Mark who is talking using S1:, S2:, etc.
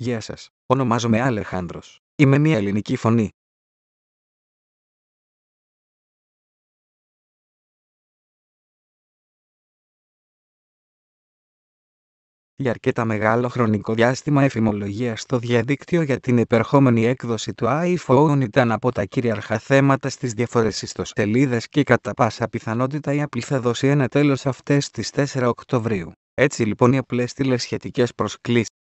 S1: Γεια σας. Ονομάζομαι Αλεχάνδρος. Είμαι μια ελληνική φωνή.
S2: Για αρκετά μεγάλο
S3: χρονικό διάστημα εφημολογία στο διαδίκτυο για την επερχόμενη έκδοση του iPhone ήταν από τα κυρίαρχα θέματα στις διαφορέ ιστοσελίδες και κατά πάσα πιθανότητα η Apple θα δώσει ένα τέλος αυτές τις 4 Οκτωβρίου. Έτσι λοιπόν η Apple στείλε σχετικές προσκλήσεις